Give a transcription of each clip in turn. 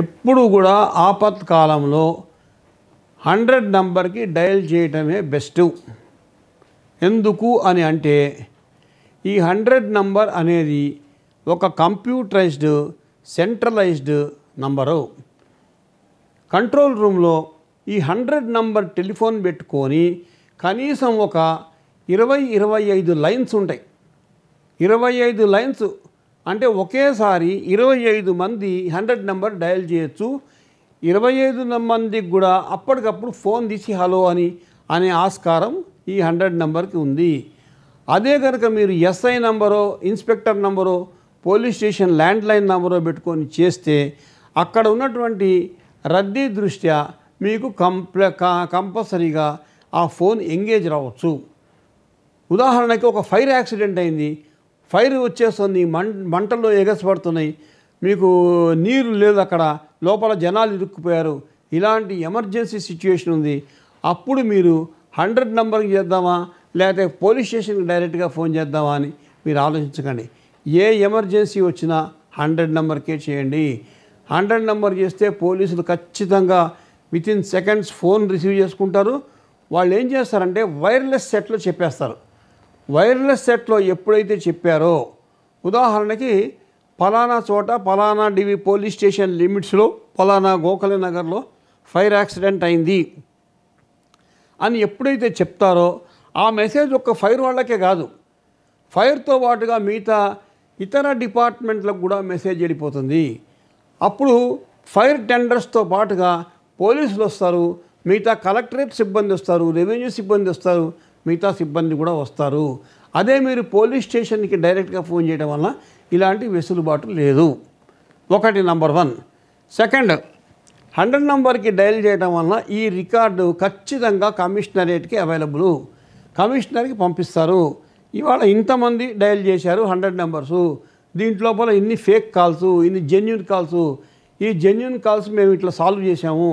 ఎప్పుడు కూడా ఆపత్కాలంలో హండ్రెడ్ నంబర్కి డయల్ చేయటమే బెస్ట్ ఎందుకు అని అంటే ఈ హండ్రెడ్ నంబర్ అనేది ఒక కంప్యూటరైజ్డ్ సెంట్రలైజ్డ్ నంబరు కంట్రోల్ రూమ్లో ఈ హండ్రెడ్ నంబర్ టెలిఫోన్ పెట్టుకొని కనీసం ఒక ఇరవై ఇరవై ఐదు లైన్స్ ఉంటాయి ఇరవై ఐదు లైన్స్ అంటే ఒకేసారి ఇరవై ఐదు మంది హండ్రెడ్ నెంబర్ డయల్ చేయొచ్చు ఇరవై ఐదు మందికి కూడా అప్పటికప్పుడు ఫోన్ తీసి హలో అని అనే ఆస్కారం ఈ హండ్రెడ్ నెంబర్కి ఉంది అదే కనుక మీరు ఎస్ఐ నంబరో ఇన్స్పెక్టర్ నంబరో పోలీస్ స్టేషన్ ల్యాండ్ లైన్ నంబరో పెట్టుకొని చేస్తే అక్కడ ఉన్నటువంటి రద్దీ దృష్ట్యా మీకు కంప్ల కంపల్సరీగా ఆ ఫోన్ ఎంగేజ్ రావచ్చు ఉదాహరణకి ఒక ఫైర్ యాక్సిడెంట్ అయింది ఫైర్ వచ్చేస్తుంది మం మంటల్లో ఎగసపడుతున్నాయి మీకు నీరు లేదు అక్కడ లోపల జనాలు ఇరుక్కుపోయారు ఇలాంటి ఎమర్జెన్సీ సిచ్యువేషన్ ఉంది అప్పుడు మీరు హండ్రెడ్ నెంబర్కి చేద్దామా లేకపోతే పోలీస్ స్టేషన్కి డైరెక్ట్గా ఫోన్ చేద్దామా అని మీరు ఆలోచించకండి ఏ ఎమర్జెన్సీ వచ్చినా హండ్రెడ్ నెంబర్కే చేయండి హండ్రెడ్ నెంబర్ చేస్తే పోలీసులు ఖచ్చితంగా వితిన్ సెకండ్స్ ఫోన్ రిసీవ్ చేసుకుంటారు వాళ్ళు ఏం చేస్తారంటే వైర్లెస్ సెట్లో చెప్పేస్తారు వైర్లెస్ సెట్లో ఎప్పుడైతే చెప్పారో ఉదాహరణకి పలానా చోట పలానా డివి పోలీస్ స్టేషన్ లిమిట్స్లో పలానా గోఖలే నగర్లో ఫైర్ యాక్సిడెంట్ అయింది అని ఎప్పుడైతే చెప్తారో ఆ మెసేజ్ ఒక్క ఫైర్ వాళ్ళకే కాదు ఫైర్తో పాటుగా మిగతా ఇతర డిపార్ట్మెంట్లకు కూడా మెసేజ్ వెళ్ళిపోతుంది అప్పుడు ఫైర్ టెండర్స్తో పాటుగా పోలీసులు వస్తారు మిగతా కలెక్టరేట్ సిబ్బంది వస్తారు రెవెన్యూ సిబ్బంది వస్తారు మిగతా సిబ్బంది కూడా వస్తారు అదే మీరు పోలీస్ స్టేషన్కి డైరెక్ట్గా ఫోన్ చేయడం వల్ల ఇలాంటి వెసులుబాటు లేదు ఒకటి నంబర్ వన్ సెకండ్ హండ్రెడ్ నంబర్కి డయల్ చేయడం వల్ల ఈ రికార్డు ఖచ్చితంగా కమిషనరేట్కి అవైలబుల్ కమిషనర్కి పంపిస్తారు ఇవాళ ఇంతమంది డయల్ చేశారు హండ్రెడ్ నెంబర్సు దీంట్లోపల ఇన్ని ఫేక్ కాల్స్ ఇన్ని జెన్యున్ కాల్స్ ఈ జెన్యున్ కాల్స్ మేము ఇట్లా సాల్వ్ చేసాము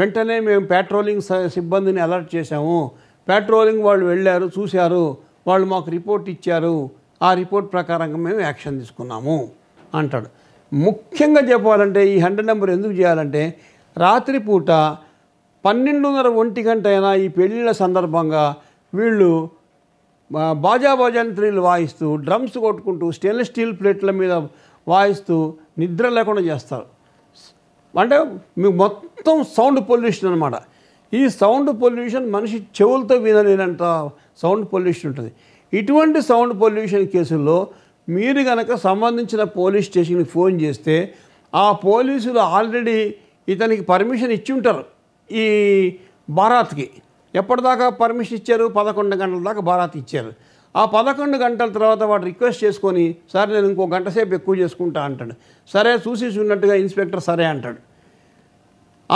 వెంటనే మేము పెట్రోలింగ్ సిబ్బందిని అలర్ట్ చేసాము పెట్రోలింగ్ వాళ్ళు వెళ్ళారు చూశారు వాళ్ళు మాకు రిపోర్ట్ ఇచ్చారు ఆ రిపోర్ట్ ప్రకారంగా మేము యాక్షన్ తీసుకున్నాము అంటాడు ముఖ్యంగా చెప్పాలంటే ఈ హండ్రెడ్ నెంబర్ ఎందుకు చేయాలంటే రాత్రిపూట పన్నెండున్నర ఒంటి గంట అయినా ఈ పెళ్ళిళ్ళ సందర్భంగా వీళ్ళు బాజా భజంత్రీలు వాయిస్తూ డ్రమ్స్ కొట్టుకుంటూ స్టెయిన్లెస్ స్టీల్ ప్లేట్ల మీద వాయిస్తూ నిద్ర లేకుండా చేస్తారు అంటే మీకు మొత్తం సౌండ్ పొల్యూషన్ అనమాట ఈ సౌండ్ పొల్యూషన్ మనిషి చెవులతో వినలేనంత సౌండ్ పొల్యూషన్ ఉంటుంది ఇటువంటి సౌండ్ పొల్యూషన్ కేసుల్లో మీరు కనుక సంబంధించిన పోలీస్ స్టేషన్కి ఫోన్ చేస్తే ఆ పోలీసులు ఆల్రెడీ ఇతనికి పర్మిషన్ ఇచ్చి ఉంటారు ఈ బారాత్కి ఎప్పటిదాకా పర్మిషన్ ఇచ్చారు పదకొండు గంటల దాకా బారాత్ ఇచ్చారు ఆ పదకొండు గంటల తర్వాత వాడు రిక్వెస్ట్ చేసుకొని సార్ నేను ఇంకో గంట సేపు ఎక్కువ చేసుకుంటా అంటాడు సరే చూసి చూసినట్టుగా ఇన్స్పెక్టర్ సరే అంటాడు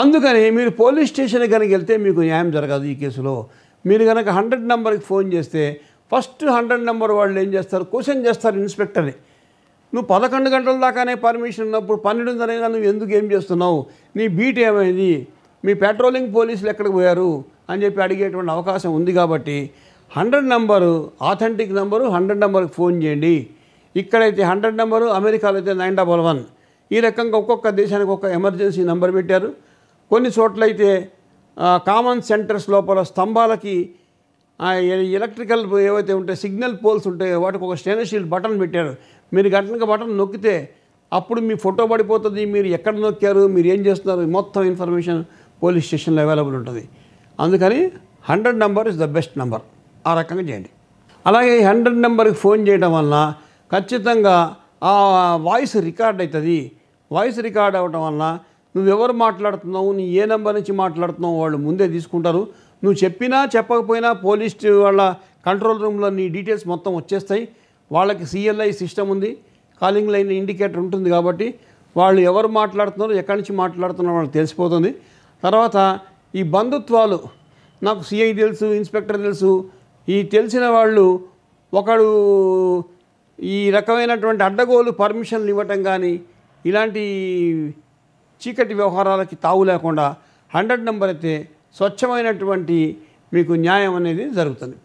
అందుకని మీరు పోలీస్ స్టేషన్కి కనుక వెళ్తే మీకు న్యాయం జరగదు ఈ కేసులో మీరు కనుక హండ్రెడ్ నెంబర్కి ఫోన్ చేస్తే ఫస్ట్ హండ్రెడ్ నెంబర్ వాళ్ళు ఏం చేస్తారు క్వశ్చన్ చేస్తారు ఇన్స్పెక్టర్ని నువ్వు పదకొండు గంటల దాకానే పర్మిషన్ ఉన్నప్పుడు పన్నెండున్నరైనా నువ్వు ఎందుకు ఏం చేస్తున్నావు నీ బీట్ ఏమైంది మీ పెట్రోలింగ్ పోలీసులు ఎక్కడికి పోయారు అని చెప్పి అడిగేటువంటి అవకాశం ఉంది కాబట్టి hundred number authentic number hundred నెంబర్కి ఫోన్ చేయండి ఇక్కడైతే హండ్రెడ్ నెంబరు అమెరికాలో అయితే నైన్ డబల్ వన్ ఈ రకంగా ఒక్కొక్క దేశానికి ఒక్క ఎమర్జెన్సీ నెంబర్ పెట్టారు కొన్ని చోట్లయితే కామన్ సెంటర్స్ లోపల స్తంభాలకి ఎలక్ట్రికల్ ఏవైతే ఉంటాయి సిగ్నల్ పోల్స్ ఉంటాయో వాటికి ఒక స్టెయిన్ స్టీల్ బటన్ పెట్టారు మీరు గంటలకు బటన్ నొక్కితే అప్పుడు మీ ఫోటో పడిపోతుంది మీరు ఎక్కడ నొక్కారు మీరు ఏం చేస్తున్నారు మొత్తం ఇన్ఫర్మేషన్ పోలీస్ స్టేషన్లో అవైలబుల్ ఉంటుంది అందుకని hundred number is the best number ఆ రకంగా చేయండి అలాగే ఈ హండ్రెడ్ నెంబర్కి ఫోన్ చేయడం వలన ఖచ్చితంగా ఆ వాయిస్ రికార్డ్ అవుతుంది వాయిస్ రికార్డ్ అవ్వడం వలన నువ్వెవరు మాట్లాడుతున్నావు నీ ఏ నెంబర్ నుంచి మాట్లాడుతున్నావు వాళ్ళు ముందే తీసుకుంటారు నువ్వు చెప్పినా చెప్పకపోయినా పోలీస్ వాళ్ళ కంట్రోల్ రూమ్లో నీ డీటెయిల్స్ మొత్తం వచ్చేస్తాయి వాళ్ళకి సిఎల్ఐ సిస్టమ్ ఉంది కాలింగ్ లైన్ ఇండికేటర్ ఉంటుంది కాబట్టి వాళ్ళు ఎవరు మాట్లాడుతున్నారు ఎక్కడి నుంచి మాట్లాడుతున్నారో వాళ్ళు తెలిసిపోతుంది తర్వాత ఈ బంధుత్వాలు నాకు సిఐ తెలుసు ఇన్స్పెక్టర్ తెలుసు ఈ తెలిసిన వాళ్ళు ఒకడు ఈ రకమైనటువంటి అడ్డగోలు పర్మిషన్లు ఇవ్వటం కానీ ఇలాంటి చీకటి వ్యవహారాలకి తావు లేకుండా హండ్రెడ్ నెంబర్ అయితే స్వచ్ఛమైనటువంటి మీకు న్యాయం అనేది జరుగుతుంది